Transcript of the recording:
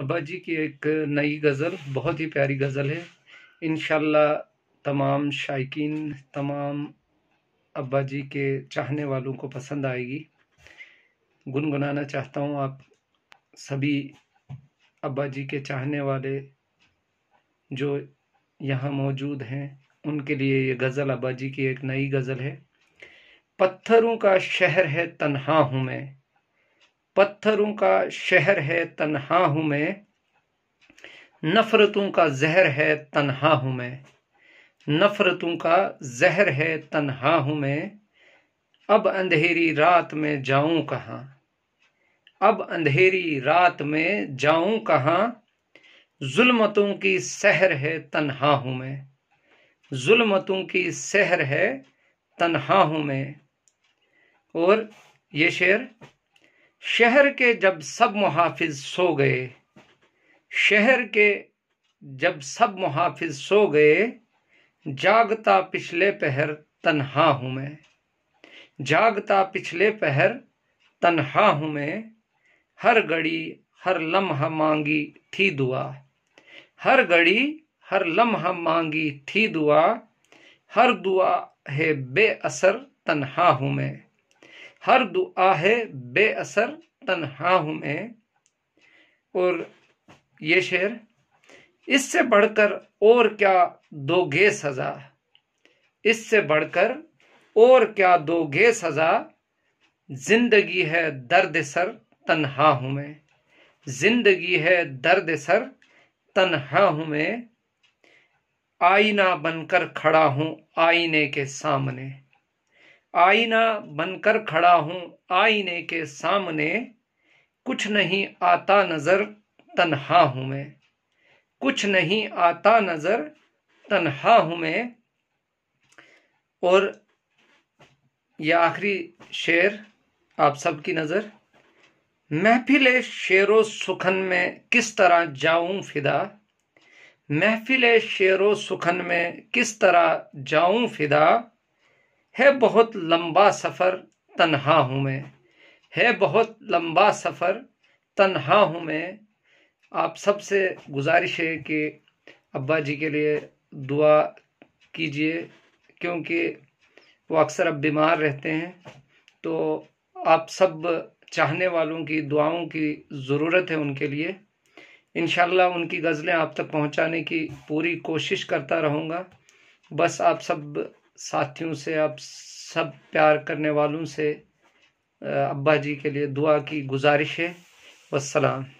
अब्बा जी की एक नई गज़ल बहुत ही प्यारी गज़ल है इन तमाम शायक तमाम अब्बा जी के चाहने वालों को पसंद आएगी गुनगुनाना चाहता हूँ आप सभी अब्बा जी के चाहने वाले जो यहाँ मौजूद हैं उनके लिए ये गज़ल अब्बा जी की एक नई गज़ल है पत्थरों का शहर है तन्हा हूँ मैं पत्थरों का शहर है तन्हा हूँ मैं नफरतों का जहर है तन्हा हूँ मैं नफरतों का जहर है तन्हा हूँ मैं अब अंधेरी रात में जाऊं कहाँ अब अंधेरी रात में जाऊं कहाँ जुल्मतों की सहर है तन्हा हूँ मैं जुल्मतों की सहर है तन्हा हूँ मैं और ये शेर शहर के जब सब मुहाफिज सो गए शहर के जब सब मुहाफिज सो गए जागता पिछले पहर तन्हा हूँ मैं जागता पिछले पहर तन्हा हूँ मैं हर घड़ी हर लम्हा मांगी थी दुआ हर घड़ी हर लम्हा मांगी थी दुआ हर दुआ है बेअसर तन्हा हूँ मैं हर दुआ है बेअसर तनहा हूँ मैं और ये शेर इससे बढ़कर और क्या दोगे सज़ा इससे बढ़कर और क्या दोगे सज़ा जिंदगी है दर्द सर तनहा हूँ मैं जिंदगी है दर्द सर तनहा हूँ मैं आईना बनकर खड़ा हूँ आईने के सामने आईना बनकर खड़ा हूँ आईने के सामने कुछ नहीं आता नज़र तन्हा हूँ मैं कुछ नहीं आता नज़र तन्हा हूँ मैं और यह आखिरी शेर आप सबकी नज़र महफिल शेर सुखन में किस तरह जाऊं फिदा महफिल शेर सुखन में किस तरह जाऊं फिदा है बहुत लंबा सफ़र तन्हा हूँ मैं है बहुत लंबा सफ़र तन्हा हूँ मैं आप सबसे गुजारिश है कि अब्बा जी के लिए दुआ कीजिए क्योंकि वो अक्सर अब बीमार रहते हैं तो आप सब चाहने वालों की दुआओं की ज़रूरत है उनके लिए इन उनकी गज़लें आप तक पहुंचाने की पूरी कोशिश करता रहूँगा बस आप सब साथियों से आप सब प्यार करने वालों से अब्बा जी के लिए दुआ की गुजारिश है वसलाम